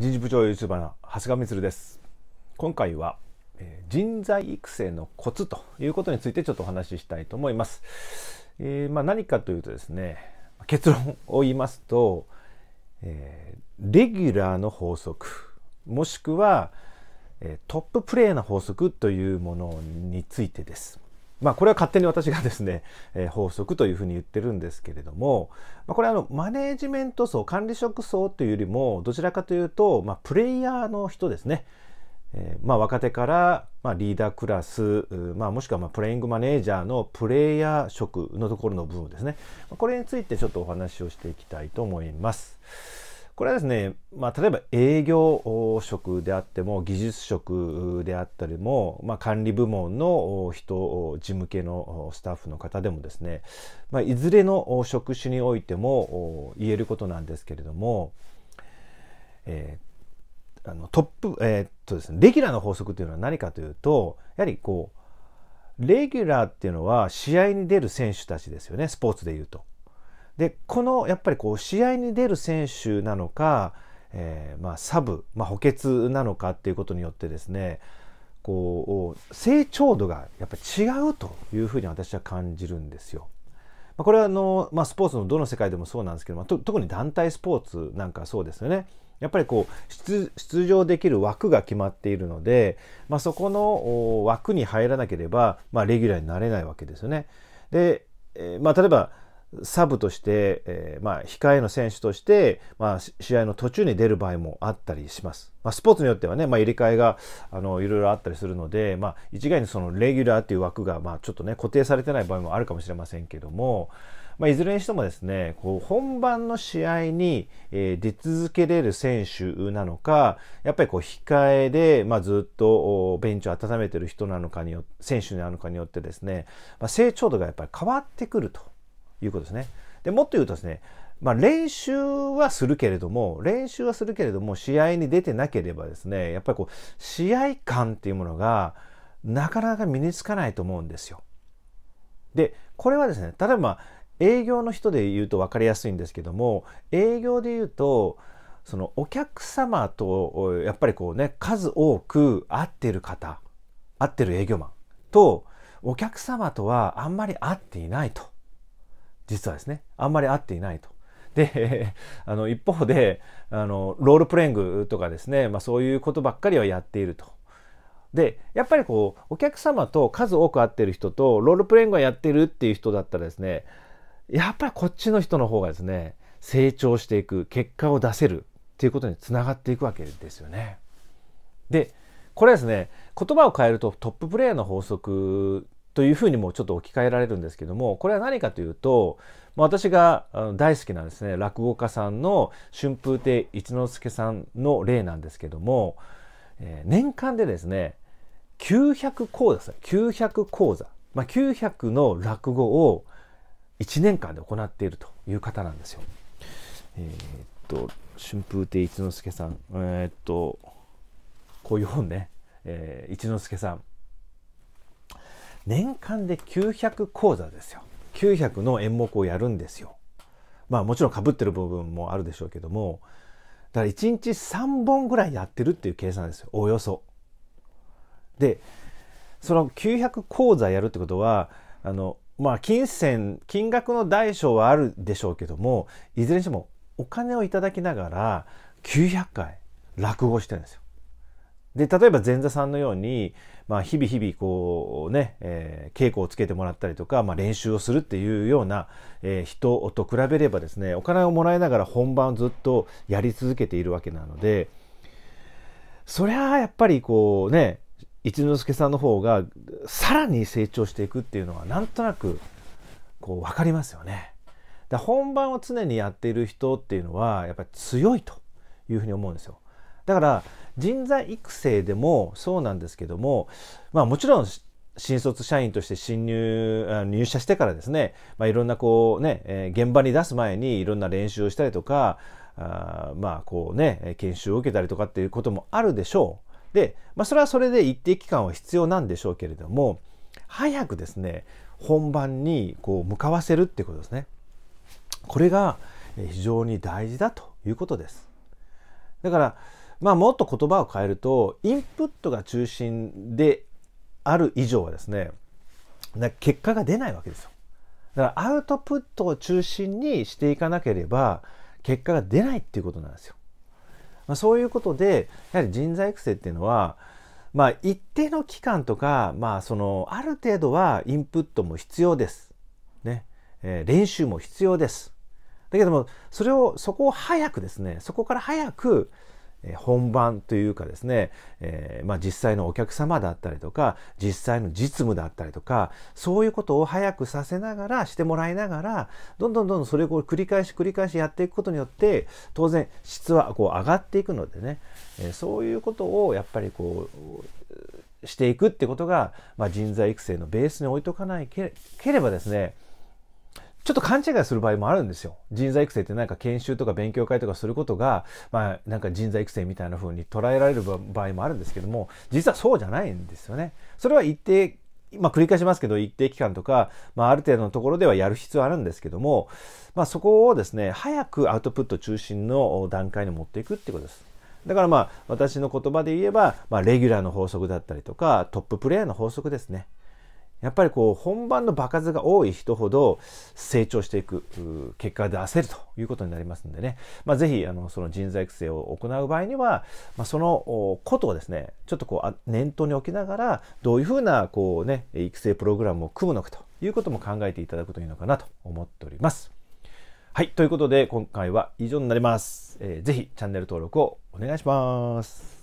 人事部長ユーチューバーの長谷川光です今回はえ人材育成のコツということについてちょっとお話ししたいと思います、えー、まあ、何かというとですね結論を言いますと、えー、レギュラーの法則もしくはトッププレーの法則というものについてですまあ、これは勝手に私がですね、えー、法則というふうに言ってるんですけれども、まあ、これはあのマネージメント層管理職層というよりもどちらかというと、まあ、プレイヤーの人ですね、えー、まあ、若手から、まあ、リーダークラス、まあ、もしくはまあプレイングマネージャーのプレイヤー職のところの部分ですねこれについてちょっとお話をしていきたいと思います。これはですね、まあ、例えば営業職であっても技術職であったりも、まあ、管理部門の人事務系のスタッフの方でもですね、まあ、いずれの職種においても言えることなんですけれども、えー、あのトップ、えー、っとですね、レギュラーの法則というのは何かというとやはりこうレギュラーっていうのは試合に出る選手たちですよねスポーツでいうと。でこのやっぱりこう試合に出る選手なのか、えー、まあ、サブ、まあ、補欠なのかっていうことによってですねこう成長度がやっぱ違うというふうに私は感じるんですよ。まあ、これはあの、まスポーツのどの世界でもそうなんですけど、ま特に団体スポーツなんかそうですよね。やっぱりこう出場できる枠が決まっているので、まあ、そこの枠に入らなければ、まあ、レギュラーになれないわけですよね。で、えー、まあ、例えばサブとして、えー、まあ、控えの選手として、まあ、試合の途中に出る場合もあったりします。まあ、スポーツによってはね、まあ、入れ替えが、あの、いろいろあったりするので、まあ、一概にそのレギュラーっていう枠が、まあ、ちょっとね、固定されてない場合もあるかもしれませんけども、まあ、いずれにしてもですね、こう、本番の試合に、えー、出続けれる選手なのか、やっぱりこう、控えで、まあ、ずっとベンチを温めてる人なのかによ選手なのかによってですね、まあ、成長度がやっぱり変わってくると。いうことですね。でもっと言うとですね、まあ、練習はするけれども練習はするけれども試合に出てなければですねやっぱりこう試合感っていうものがなかなか身につかないと思うんですよ。でこれはですね例えば営業の人で言うと分かりやすいんですけども営業で言うとそのお客様とやっぱりこうね数多く会ってる方会ってる営業マンとお客様とはあんまり会っていないと。実はですね、あんまり合っていないと。で、あの一方であの、ロールプレイングとかですね、まあ、そういうことばっかりはやっていると。でやっぱりこうお客様と数多く会ってる人とロールプレイングはやってるっていう人だったらですねやっぱりこっちの人の方がですね成長していく結果を出せるっていうことにつながっていくわけですよね。でこれはですね言葉を変えるとトッププレーヤーの法則というふうにもちょっと置き換えられるんですけどもこれは何かというと、まあ、私が大好きなですね落語家さんの春風亭一之輔さんの例なんですけども、え年間でですね900講座900講座、まあ、900の落語を1年間で行っているという方なんですよ。えー、っと春風亭一之輔さんえー、っとこういう本ね、えー、一之輔さん年間で900講座ですよ900の演目をやるんですよまあもちろんかぶってる部分もあるでしょうけどもだから1日3本ぐらいやってるっていう計算ですよおよそでその900講座やるってことはあのまあ金銭金額の大小はあるでしょうけどもいずれにしてもお金をいただきながら900回落語してるんですよで例えば前座さんのように、まあ、日々日々こうね、えー、稽古をつけてもらったりとか、まあ、練習をするっていうような、えー、人と比べればですねお金をもらいながら本番をずっとやり続けているわけなのでそりゃやっぱりこうね一之輔さんの方がさらに成長していくっていうのはなんとなくこう分かりますよね。だ本番を常にやっている人っていうのはやっぱり強いというふうに思うんですよ。だから人材育成でもそうなんですけども、まあ、もちろん新卒社員として新入入社してからですね、まあ、いろんなこうね、え現場に出す前にいろんな練習をしたりとかあまあこうね研修を受けたりとかっていうこともあるでしょう。で、まあ、それはそれで一定期間は必要なんでしょうけれども早くですね本番にこう向かわせるってことですね。これが非常に大事だということです。だからまあ、もっと言葉を変えるとインプットが中心である以上はですね結果が出ないわけですよ。だからアウトプットを中心にしていかなければ結果が出ないっていうことなんですよ。まあ、そういうことでやはり人材育成っていうのはまあ一定の期間とかまあそのある程度はインプットも必要です。ね、えー、練習も必要です。だけどもそれをそこを早くですねそこから早く本番というかですね、えー、まあ、実際のお客様だったりとか実際の実務だったりとかそういうことを早くさせながらしてもらいながらどんどんどんどんそれを繰り返し繰り返しやっていくことによって当然質はこう上がっていくのでね、えー、そういうことをやっぱりこうしていくってことが、まあ、人材育成のベースに置いとかないければですねちょっと勘違いする場合もあるんですよ。人材育成ってなんか研修とか勉強会とかすることが、まあなんか人材育成みたいな風に捉えられる場合もあるんですけども、実はそうじゃないんですよね。それは一定、まあ繰り返しますけど、一定期間とか、まあある程度のところではやる必要あるんですけども、まあそこをですね、早くアウトプット中心の段階に持っていくってことです。だからまあ私の言葉で言えば、まあレギュラーの法則だったりとか、トッププレイヤーの法則ですね。やっぱりこう本番の場数が多い人ほど成長していく結果が出せるということになりますんでね、まあ、ぜひあのその人材育成を行う場合には、まあ、そのことをですねちょっとこう念頭に置きながらどういうふうなこう、ね、育成プログラムを組むのかということも考えていただくといいのかなと思っております。はい、ということで今回は以上になります。えー、ぜひチャンネル登録をお願いします。